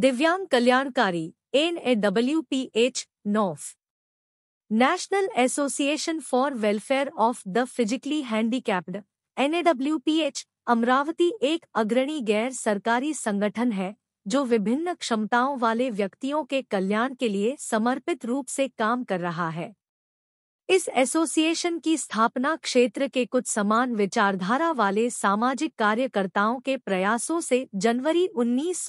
दिव्यांग कल्याणकारी N A W P H नौफ national association for welfare of the physically handicapped N A W P H Amravati एक अग्रणी गैर सरकारी संगठन है जो विभिन्न क्षमताओं वाले व्यक्तियों के कल्याण के लिए समर्पित रूप से काम कर रहा है इस एसोसिएशन की स्थापना क्षेत्र के कुछ समान विचारधारा वाले सामाजिक कार्यकर्ताओं के प्रयासों से जनवरी उन्नीस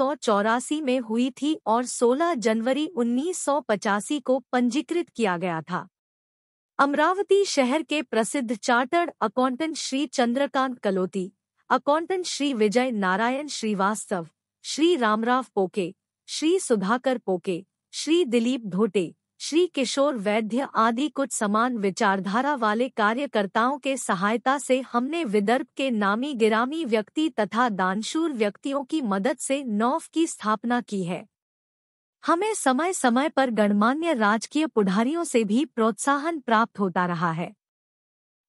में हुई थी और 16 जनवरी उन्नीस को पंजीकृत किया गया था अमरावती शहर के प्रसिद्ध chartered accountant Shri Chandrakant Kaloti accountant Shri Vijay Narayan Srivastava Shri Ramrao Poke Shri Sudhakar पोके श्री दिलीप धोटे श्री किशोर वैद्य आदि कुछ समान विचारधारा वाले कार्यकर्ताओं के सहायता से हमने विदर्भ के नामी गिरामी व्यक्ति तथा दानशूर व्यक्तियों की मदद से नौफ़ की स्थापना की है हमें समय समय पर गणमान्य राजकीय पुढ़ारियों से भी प्रोत्साहन प्राप्त होता रहा है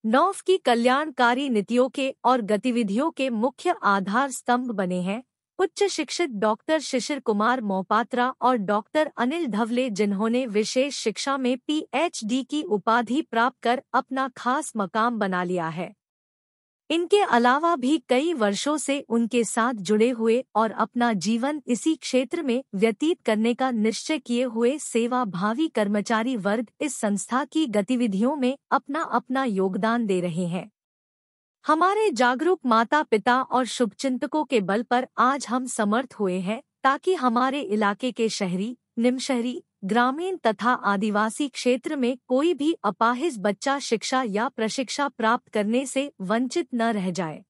नौफ की कल्याणकारी नीतियों के और गतिविधियों के मुख्य आधार स्तंभ बने हैं उच्च शिक्षित डॉक्टर शिशिर कुमार मोपात्रा और डॉक्टर अनिल धवले जिन्होंने विशेष शिक्षा में पीएचडी की उपाधि प्राप्त कर अपना खास मकाम बना लिया है इनके अलावा भी कई वर्षों से उनके साथ जुड़े हुए और अपना जीवन इसी क्षेत्र में व्यतीत करने का निश्चय किए हुए सेवा भावी कर्मचारी वर्ग इस संस्था की गतिविधियों में अपना अपना योगदान दे रहे हैं हमारे जागरूक माता पिता और शुभचिंतकों के बल पर आज हम समर्थ हुए हैं ताकि हमारे इलाके के शहरी निमशहरी ग्रामीण तथा आदिवासी क्षेत्र में कोई भी अपाहिज बच्चा शिक्षा या प्रशिक्षा प्राप्त करने से वंचित न रह जाए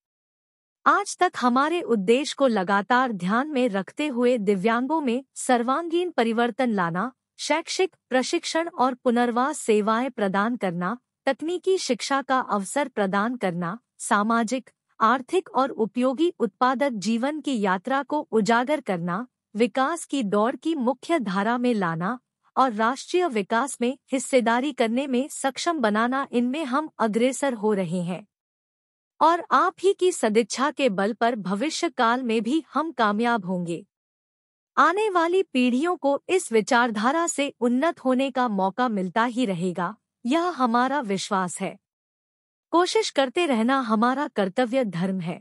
आज तक हमारे उद्देश्य को लगातार ध्यान में रखते हुए दिव्यांगों में सर्वांगीण परिवर्तन लाना शैक्षिक प्रशिक्षण और पुनर्वास सेवाएं प्रदान करना तकनीकी शिक्षा का अवसर प्रदान करना सामाजिक आर्थिक और उपयोगी उत्पादक जीवन की यात्रा को उजागर करना विकास की दौड़ की मुख्य धारा में लाना और राष्ट्रीय विकास में हिस्सेदारी करने में सक्षम बनाना इनमें हम अग्रेसर हो रहे हैं और आप ही की सदिच्छा के बल पर भविष्य काल में भी हम कामयाब होंगे आने वाली पीढ़ियों को इस विचारधारा से उन्नत होने का मौका मिलता ही रहेगा यह हमारा विश्वास है कोशिश करते रहना हमारा कर्तव्य धर्म है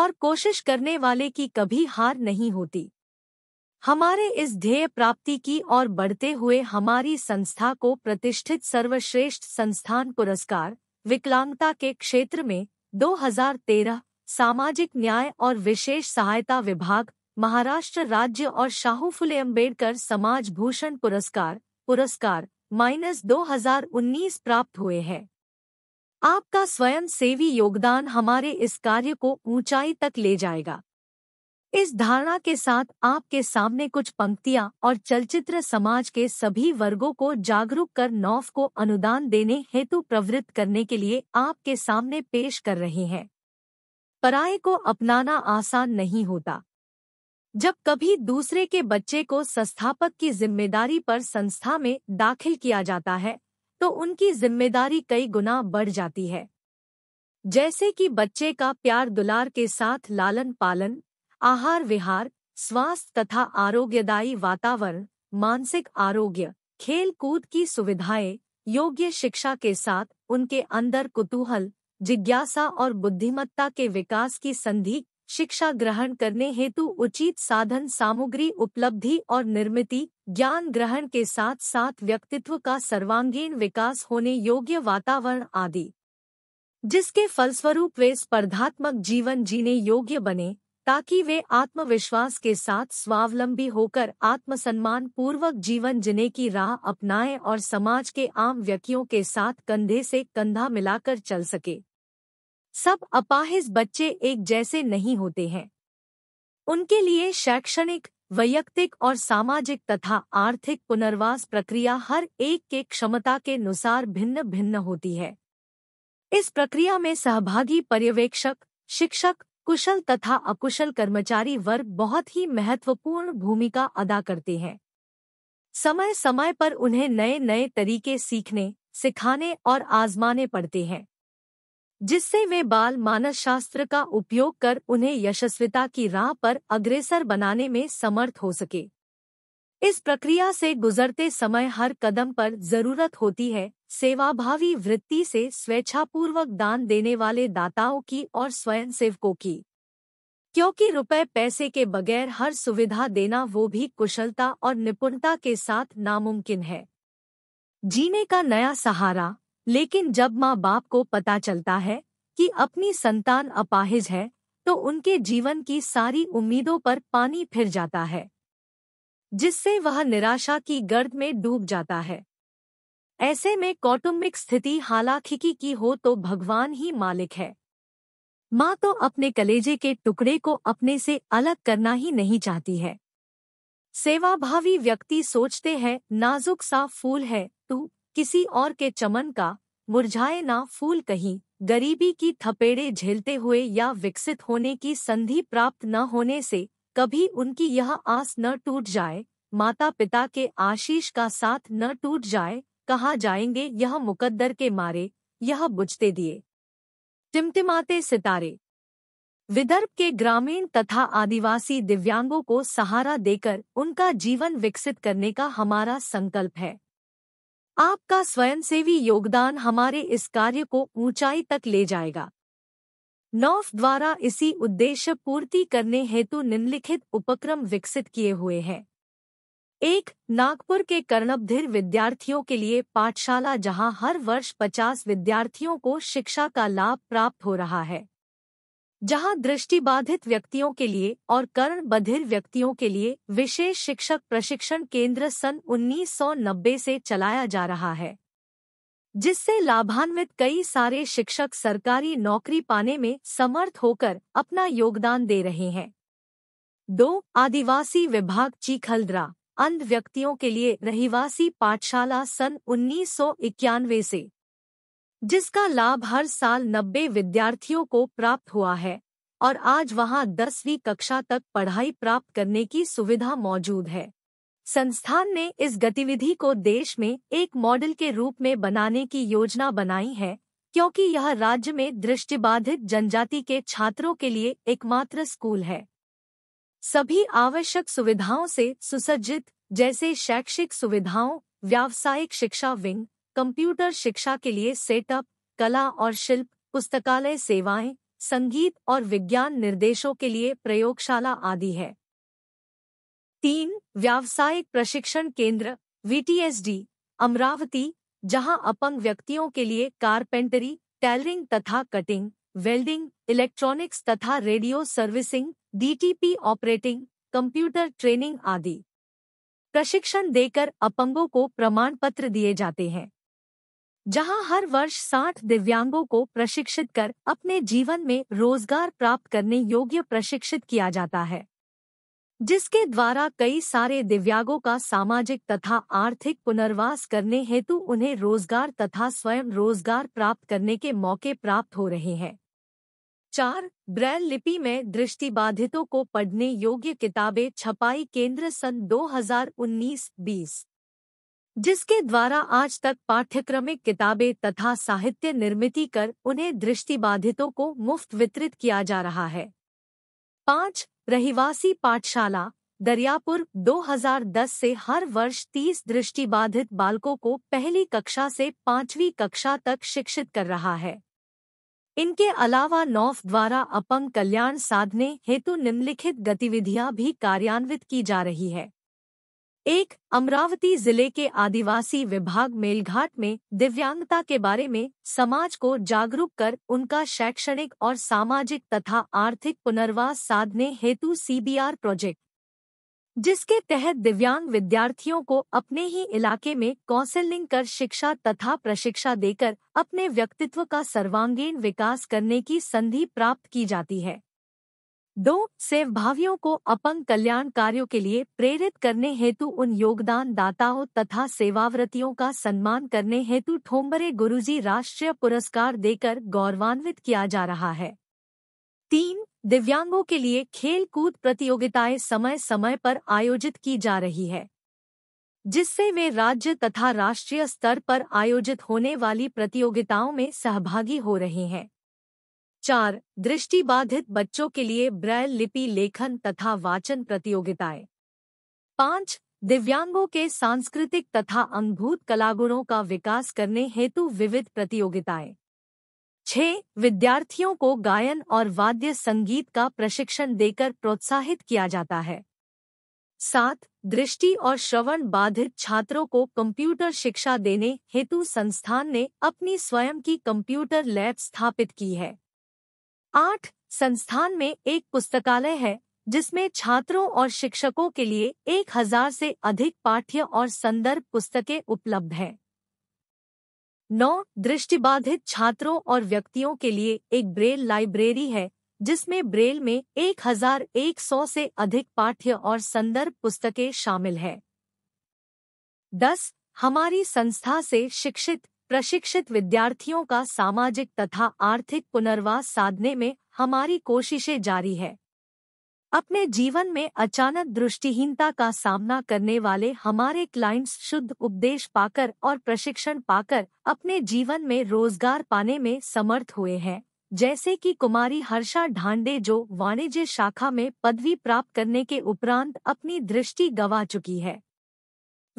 और कोशिश करने वाले की कभी हार नहीं होती हमारे इस ध्येय प्राप्ति की और बढ़ते हुए हमारी संस्था को प्रतिष्ठित सर्वश्रेष्ठ संस्थान पुरस्कार विकलांगता के क्षेत्र में 2013 सामाजिक न्याय और विशेष सहायता विभाग महाराष्ट्र राज्य और शाहू फुले अम्बेडकर समाज भूषण पुरस्कार पुरस्कार माइनस दो प्राप्त हुए हैं आपका स्वयं सेवी योगदान हमारे इस कार्य को ऊंचाई तक ले जाएगा इस धारणा के साथ आपके सामने कुछ पंक्तियां और चलचित्र समाज के सभी वर्गों को जागरूक कर नौफ को अनुदान देने हेतु प्रवृत्त करने के लिए आपके सामने पेश कर रहे हैं पराये को अपनाना आसान नहीं होता जब कभी दूसरे के बच्चे को संस्थापक की जिम्मेदारी पर संस्था में दाखिल किया जाता है तो उनकी जिम्मेदारी कई गुना बढ़ जाती है जैसे कि बच्चे का प्यार दुलार के साथ लालन पालन आहार विहार स्वास्थ्य तथा आरोग्यदायी वातावरण मानसिक आरोग्य खेल कूद की सुविधाएं योग्य शिक्षा के साथ उनके अंदर कुतूहल जिज्ञासा और बुद्धिमत्ता के विकास की संधि शिक्षा ग्रहण करने हेतु उचित साधन सामग्री उपलब्धि और निर्मिति ज्ञान ग्रहण के साथ साथ व्यक्तित्व का सर्वांगीण विकास होने योग्य वातावरण आदि जिसके फलस्वरूप वे स्पर्धात्मक जीवन जीने योग्य बने ताकि वे आत्मविश्वास के साथ स्वावलंबी होकर आत्मसम्मान पूर्वक जीवन जीने की राह अपनाएं और समाज के आम व्यक्तियों के साथ कंधे से कंधा मिलाकर चल सके सब अपाहिज बच्चे एक जैसे नहीं होते हैं उनके लिए शैक्षणिक वैयक्तिक और सामाजिक तथा आर्थिक पुनर्वास प्रक्रिया हर एक के क्षमता के अनुसार भिन्न भिन्न होती है इस प्रक्रिया में सहभागी पर्यवेक्षक शिक्षक कुशल तथा अकुशल कर्मचारी वर्ग बहुत ही महत्वपूर्ण भूमिका अदा करते हैं समय समय पर उन्हें नए नए तरीके सीखने सिखाने और आजमाने पड़ते हैं जिससे वे बाल मानस शास्त्र का उपयोग कर उन्हें यशस्विता की राह पर अग्रेसर बनाने में समर्थ हो सके इस प्रक्रिया से गुजरते समय हर कदम पर जरूरत होती है सेवाभावी वृत्ति से स्वेच्छापूर्वक दान देने वाले दाताओं की और स्वयंसेवकों की क्योंकि रुपए पैसे के बगैर हर सुविधा देना वो भी कुशलता और निपुणता के साथ नामुमकिन है जीने का नया सहारा लेकिन जब माँ बाप को पता चलता है कि अपनी संतान अपाहिज है तो उनके जीवन की सारी उम्मीदों पर पानी फिर जाता है जिससे वह निराशा की गर्द में डूब जाता है ऐसे में कौटुंबिक स्थिति हालाखिकी की हो तो भगवान ही मालिक है माँ तो अपने कलेजे के टुकड़े को अपने से अलग करना ही नहीं चाहती है सेवाभावी व्यक्ति सोचते हैं नाजुक सा फूल है तू किसी और के चमन का मुरझाए ना फूल कहीं गरीबी की थपेड़े झेलते हुए या विकसित होने की संधि प्राप्त न होने से कभी उनकी यह आस न टूट जाए माता पिता के आशीष का साथ न टूट जाए कहा जाएंगे यह मुकद्दर के मारे यह बुझते दिए टिमटिमाते सितारे विदर्भ के ग्रामीण तथा आदिवासी दिव्यांगों को सहारा देकर उनका जीवन विकसित करने का हमारा संकल्प है आपका स्वयंसेवी योगदान हमारे इस कार्य को ऊंचाई तक ले जाएगा नौफ द्वारा इसी उद्देश्य पूर्ति करने हेतु निम्नलिखित उपक्रम विकसित किए हुए हैं एक नागपुर के कर्णबधिर विद्यार्थियों के लिए पाठशाला जहां हर वर्ष 50 विद्यार्थियों को शिक्षा का लाभ प्राप्त हो रहा है जहां दृष्टिबाधित व्यक्तियों के लिए और कर्ण बधिर व्यक्तियों के लिए विशेष शिक्षक प्रशिक्षण केंद्र सन 1990 से चलाया जा रहा है जिससे लाभान्वित कई सारे शिक्षक सरकारी नौकरी पाने में समर्थ होकर अपना योगदान दे रहे हैं दो आदिवासी विभाग चीखलद्रा अंध व्यक्तियों के लिए रहिवासी पाठशाला सन उन्नीस से जिसका लाभ हर साल नब्बे विद्यार्थियों को प्राप्त हुआ है और आज वहां दसवीं कक्षा तक पढ़ाई प्राप्त करने की सुविधा मौजूद है संस्थान ने इस गतिविधि को देश में एक मॉडल के रूप में बनाने की योजना बनाई है क्योंकि यह राज्य में दृष्टिबाधित जनजाति के छात्रों के लिए एकमात्र स्कूल है सभी आवश्यक सुविधाओं से सुसज्जित जैसे शैक्षिक सुविधाओं व्यावसायिक शिक्षा विंग कंप्यूटर शिक्षा के लिए सेटअप कला और शिल्प पुस्तकालय सेवाएं संगीत और विज्ञान निर्देशों के लिए प्रयोगशाला आदि है तीन व्यावसायिक प्रशिक्षण केंद्र वीटीएसडी अमरावती जहां अपंग व्यक्तियों के लिए कारपेंटरी टेलरिंग तथा कटिंग वेल्डिंग इलेक्ट्रॉनिक्स तथा radio servicing DTP operating computer training आदि प्रशिक्षण देकर अपंगों को प्रमाण पत्र दिए जाते हैं जहां हर वर्ष साठ दिव्यांगों को प्रशिक्षित कर अपने जीवन में रोजगार प्राप्त करने योग्य प्रशिक्षित किया जाता है जिसके द्वारा कई सारे दिव्यांगों का सामाजिक तथा आर्थिक पुनर्वास करने हेतु उन्हें रोजगार तथा स्वयं रोजगार प्राप्त करने के मौके प्राप्त हो रहे हैं चार ब्रैल लिपि में दृष्टिबाधितों को पढ़ने योग्य किताबें छपाई केंद्र सन 2019-20 जिसके द्वारा आज तक पाठ्यक्रमिक किताबें तथा साहित्य निर्मित कर उन्हें दृष्टिबाधितों को मुफ्त वितरित किया जा रहा है पाँच रहीवासी पाठशाला दरियापुर 2010 से हर वर्ष 30 दृष्टिबाधित बालकों को पहली कक्षा से पांचवी कक्षा तक शिक्षित कर रहा है इनके अलावा नौफ द्वारा अपंग कल्याण साधने हेतु निम्नलिखित गतिविधियां भी कार्यान्वित की जा रही है एक अमरावती जिले के आदिवासी विभाग मेलघाट में दिव्यांगता के बारे में समाज को जागरूक कर उनका शैक्षणिक और सामाजिक तथा आर्थिक पुनर्वास साधने हेतु सीबीआर प्रोजेक्ट जिसके तहत दिव्यांग विद्यार्थियों को अपने ही इलाके में काउंसलिंग कर शिक्षा तथा प्रशिक्षा देकर अपने व्यक्तित्व का सर्वांगीण विकास करने की संधि प्राप्त की जाती है दो सेवभावियों को अपंग कल्याण कार्यों के लिए प्रेरित करने हेतु उन योगदान दाताओं तथा सेवाव्रतियों का सम्मान करने हेतु ठोंबरे गुरुजी राष्ट्रीय पुरस्कार देकर गौरवान्वित किया जा रहा है तीन दिव्यांगों के लिए खेल कूद प्रतियोगिताएं समय समय पर आयोजित की जा रही है जिससे वे राज्य तथा राष्ट्रीय स्तर पर आयोजित होने वाली प्रतियोगिताओं में सहभागी हो रहे हैं चार दृष्टिबाधित बच्चों के लिए ब्रैल लिपि लेखन तथा वाचन प्रतियोगिताएं पांच दिव्यांगों के सांस्कृतिक तथा अंगभूत कलागुणों का विकास करने हेतु विविध प्रतियोगिताएं छह विद्यार्थियों को गायन और वाद्य संगीत का प्रशिक्षण देकर प्रोत्साहित किया जाता है सात दृष्टि और श्रवण बाधित छात्रों को कंप्यूटर शिक्षा देने हेतु संस्थान ने अपनी स्वयं की कंप्यूटर लैब स्थापित की है आठ संस्थान में एक पुस्तकालय है जिसमें छात्रों और शिक्षकों के लिए एक हजार से अधिक पाठ्य और संदर्भ पुस्तकें उपलब्ध हैं नौ दृष्टिबाधित छात्रों और व्यक्तियों के लिए एक ब्रेल लाइब्रेरी है जिसमें ब्रेल में एक हजार एक सौ से अधिक पाठ्य और संदर्भ पुस्तकें शामिल हैं दस हमारी संस्था से शिक्षित प्रशिक्षित विद्यार्थियों का सामाजिक तथा आर्थिक पुनर्वास साधने में हमारी कोशिशें जारी है अपने जीवन में अचानक दृष्टिहीनता का सामना करने वाले हमारे क्लाइंट्स शुद्ध उपदेश पाकर और प्रशिक्षण पाकर अपने जीवन में रोजगार पाने में समर्थ हुए हैं जैसे कि कुमारी हर्षा ढांडे जो वाणिज्य शाखा में पदवी प्राप्त करने के उपरांत अपनी दृष्टि गवा चुकी है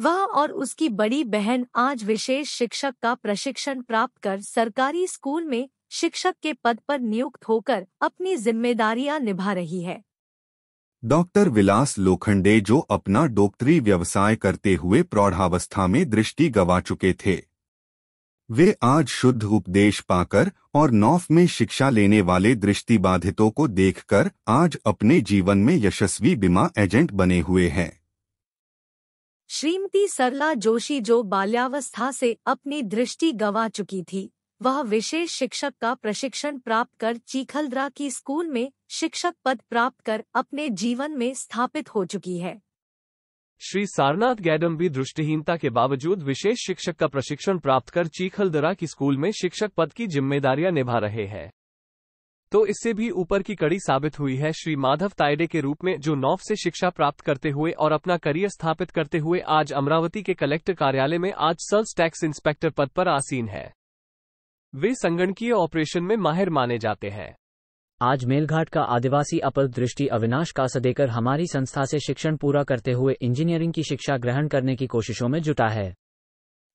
वह और उसकी बड़ी बहन आज विशेष शिक्षक का प्रशिक्षण प्राप्त कर सरकारी स्कूल में शिक्षक के पद पर नियुक्त होकर अपनी जिम्मेदारियां निभा रही है डॉक्टर विलास लोखंडे जो अपना डॉक्टरी व्यवसाय करते हुए प्रौढ़ावस्था में दृष्टि गवा चुके थे वे आज शुद्ध उपदेश पाकर और नौफ में शिक्षा लेने वाले दृष्टिबाधितों को देखकर आज अपने जीवन में यशस्वी बीमा एजेंट बने हुए हैं श्रीमती सरला जोशी जो बाल्यावस्था से अपनी दृष्टि गवा चुकी थी वह विशेष शिक्षक का प्रशिक्षण प्राप्त कर चीखलदरा की स्कूल में शिक्षक पद प्राप्त कर अपने जीवन में स्थापित हो चुकी है श्री सारनाथ गैडम भी दृष्टिहीनता के बावजूद विशेष शिक्षक का प्रशिक्षण प्राप्त कर चीखलदरा की स्कूल में शिक्षक पद की जिम्मेदारियां निभा रहे हैं तो इससे भी ऊपर की कड़ी साबित हुई है श्री माधव तायडे के रूप में जो नौफ से शिक्षा प्राप्त करते हुए और अपना करियर स्थापित करते हुए आज अमरावती के कलेक्टर कार्यालय में आज सल्स टैक्स इंस्पेक्टर पद पर आसीन है वे संगणकीय ऑपरेशन में माहिर माने जाते हैं आज मेलघाट का आदिवासी अपर दृष्टि अविनाश कासदेकर हमारी संस्था से शिक्षण पूरा करते हुए इंजीनियरिंग की शिक्षा ग्रहण करने की कोशिशों में जुटा है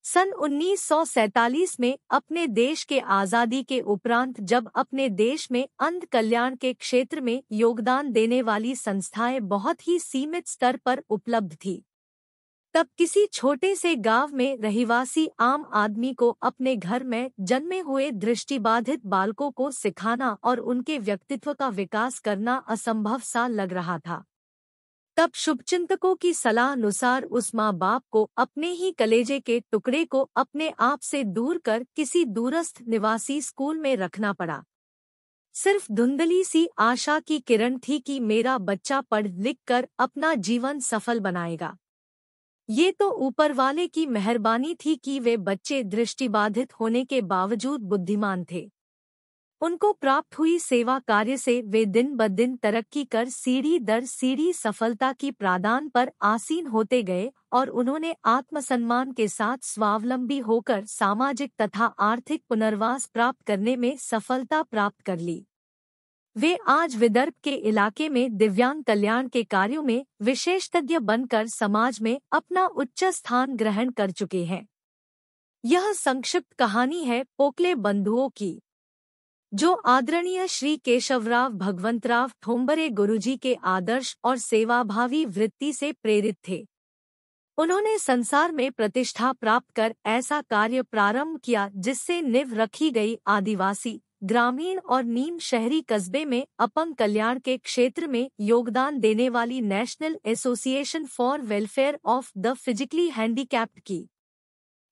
सन 1947 में अपने देश के आज़ादी के उपरांत जब अपने देश में अंध कल्याण के क्षेत्र में योगदान देने वाली संस्थाएं बहुत ही सीमित स्तर पर उपलब्ध थी तब किसी छोटे से गांव में रहिवासी आम आदमी को अपने घर में जन्मे हुए दृष्टिबाधित बालकों को सिखाना और उनके व्यक्तित्व का विकास करना असंभव सा लग रहा था तब शुभचिंतकों की सलाह अनुसार उस माँ बाप को अपने ही कलेजे के टुकड़े को अपने आप से दूर कर किसी दूरस्थ निवासी स्कूल में रखना पड़ा सिर्फ धुंधली सी आशा की किरण थी कि मेरा बच्चा पढ़ लिख कर अपना जीवन सफल बनाएगा ये तो ऊपर वाले की मेहरबानी थी कि वे बच्चे दृष्टिबाधित होने के बावजूद बुद्धिमान थे उनको प्राप्त हुई सेवा कार्य से वे दिन ब दिन तरक्की कर सीढ़ी दर सीढ़ी सफलता की प्रादान पर आसीन होते गए और उन्होंने आत्मसम्मान के साथ स्वावलंबी होकर सामाजिक तथा आर्थिक पुनर्वास प्राप्त करने में सफलता प्राप्त कर ली वे आज विदर्भ के इलाके में दिव्यांग कल्याण के कार्यों में विशेषज्ञ बनकर समाज में अपना उच्च स्थान ग्रहण कर चुके हैं यह संक्षिप्त कहानी है पोकले बंधुओं की जो आदरणीय श्री केशवराव भगवंतराव ठोंबरे गुरुजी के आदर्श और सेवाभावी वृत्ति से प्रेरित थे उन्होंने संसार में प्रतिष्ठा प्राप्त कर ऐसा कार्य प्रारंभ किया जिससे निव रखी गई आदिवासी ग्रामीण और नीम शहरी कस्बे में अपंग कल्याण के क्षेत्र में योगदान देने वाली national association for welfare of the physically handicapped की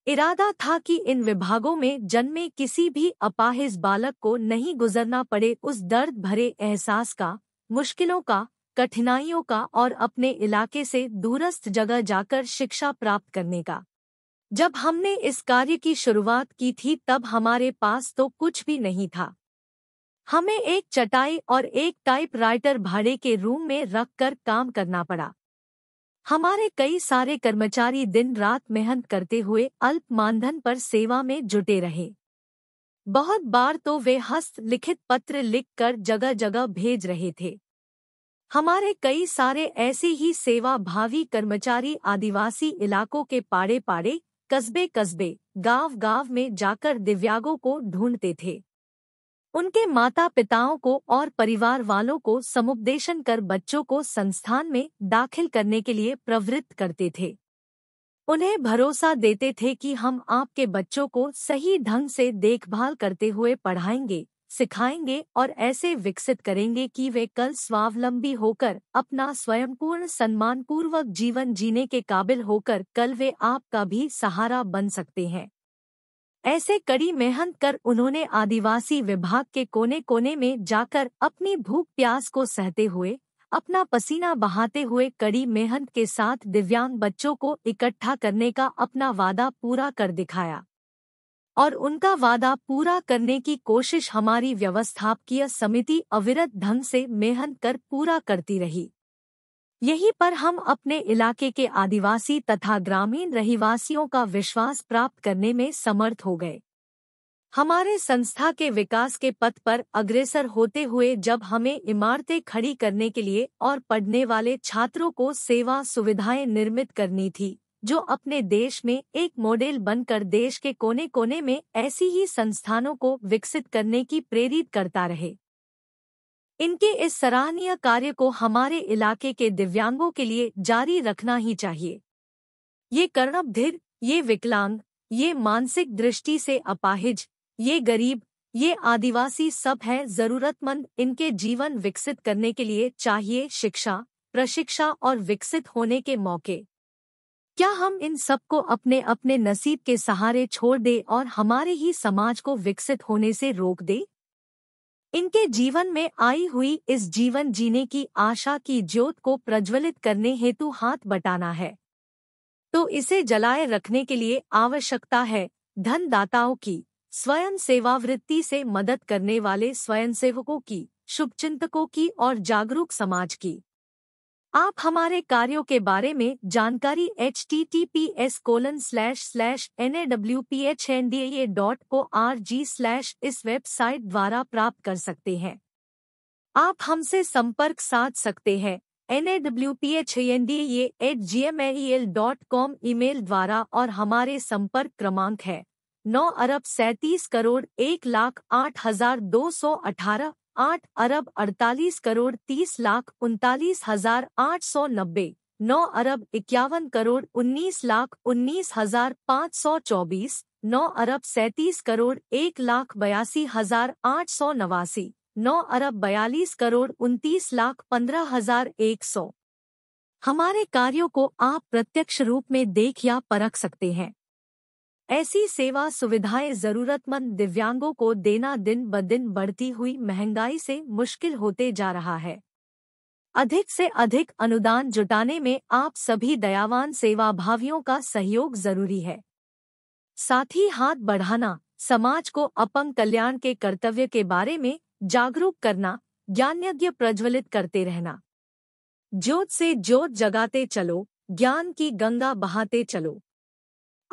इरादा था कि इन विभागों में जन्मे किसी भी अपाहिज बालक को नहीं गुजरना पड़े उस दर्द भरे एहसास का मुश्किलों का कठिनाइयों का और अपने इलाके से दूरस्थ जगह जाकर शिक्षा प्राप्त करने का जब हमने इस कार्य की शुरुआत की थी तब हमारे पास तो कुछ भी नहीं था हमें एक चटाई और एक टाइपराइटर भाड़े के रूम में रखकर काम करना पड़ा हमारे कई सारे कर्मचारी दिन रात मेहनत करते हुए अल्प मानधन पर सेवा में जुटे रहे बहुत बार तो वे हस्तलिखित पत्र लिखकर जगह जगह भेज रहे थे हमारे कई सारे ऐसे ही सेवा भावी कर्मचारी आदिवासी इलाकों के पाड़े पाड़े कस्बे कस्बे गांव गांव में जाकर दिव्यांगों को ढूंढते थे उनके माता पिताओं को और परिवार वालों को समुपदेशन कर बच्चों को संस्थान में दाखिल करने के लिए प्रवृत्त करते थे उन्हें भरोसा देते थे कि हम आपके बच्चों को सही ढंग से देखभाल करते हुए पढ़ाएंगे सिखाएंगे और ऐसे विकसित करेंगे कि वे कल स्वावलंबी होकर अपना स्वयंपूर्ण सम्मानपूर्वक जीवन जीने के काबिल होकर कल वे आपका भी सहारा बन सकते हैं ऐसे कड़ी मेहनत कर उन्होंने आदिवासी विभाग के कोने कोने में जाकर अपनी भूख प्यास को सहते हुए अपना पसीना बहाते हुए कड़ी मेहनत के साथ दिव्यांग बच्चों को इकट्ठा करने का अपना वादा पूरा कर दिखाया और उनका वादा पूरा करने की कोशिश हमारी व्यवस्थापकीय समिति अविरत ढंग से मेहनत कर पूरा करती रही यहीं पर हम अपने इलाके के आदिवासी तथा ग्रामीण रहिवासियों का विश्वास प्राप्त करने में समर्थ हो गए हमारे संस्था के विकास के पथ पर अग्रसर होते हुए जब हमें इमारतें खड़ी करने के लिए और पढ़ने वाले छात्रों को सेवा सुविधाएं निर्मित करनी थी जो अपने देश में एक मॉडल बनकर देश के कोने कोने में ऐसी ही संस्थानों को विकसित करने की प्रेरित करता रहे इनके इस सराहनीय कार्य को हमारे इलाके के दिव्यांगों के लिए जारी रखना ही चाहिए ये कर्णबधिर ये विकलांग ये मानसिक दृष्टि से अपाहिज ये गरीब ये आदिवासी सब है जरूरतमंद इनके जीवन विकसित करने के लिए चाहिए शिक्षा प्रशिक्षा और विकसित होने के मौके क्या हम इन सबको अपने अपने नसीब के सहारे छोड़ दे और हमारे ही समाज को विकसित होने से रोक दें इनके जीवन में आई हुई इस जीवन जीने की आशा की ज्योत को प्रज्वलित करने हेतु हाथ बटाना है तो इसे जलाए रखने के लिए आवश्यकता है धनदाताओं की स्वयं सेवावृत्ति से मदद करने वाले स्वयंसेवकों की शुभचिंतकों की और जागरूक समाज की आप हमारे कार्यों के बारे में जानकारी H T T P S colon slash slash N A W P H N D A dot O R G slash इस वेबसाइट द्वारा प्राप्त कर सकते हैं आप हमसे संपर्क साध सकते हैं N A W P H N D A at G M A L dot com email द्वारा और हमारे संपर्क क्रमांक है नौ अरब सैंतीस करोड़ एक लाख आठ हजार दो सौ अठारह आठ अरब अड़तालीस करोड़ तीस लाख उनतालीस हजार आठ सौ नब्बे नौ अरब इक्यावन करोड़ उन्नीस लाख उन्नीस हजार पाँच सौ चौबीस नौ अरब सैंतीस करोड़ एक लाख बयासी हजार आठ सौ नवासी नौ अरब बयालीस करोड़ उनतीस लाख पंद्रह हजार एक सौ हमारे कार्यों को आप प्रत्यक्ष रूप में देख या परख सकते हैं ऐसी सेवा सुविधाएं जरूरतमंद दिव्यांगों को देना दिन ब दिन बढ़ती हुई महंगाई से मुश्किल होते जा रहा है अधिक से अधिक अनुदान जुटाने में आप सभी दयावान सेवाभावियों का सहयोग जरूरी है साथ ही हाथ बढ़ाना समाज को अपंग कल्याण के कर्तव्य के बारे में जागरूक करना ज्ञानज्ञ प्रज्वलित करते रहना ज्योत से ज्योत जगाते चलो ज्ञान की गंगा बहाते चलो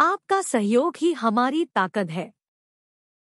आपका सहयोग ही हमारी ताकत है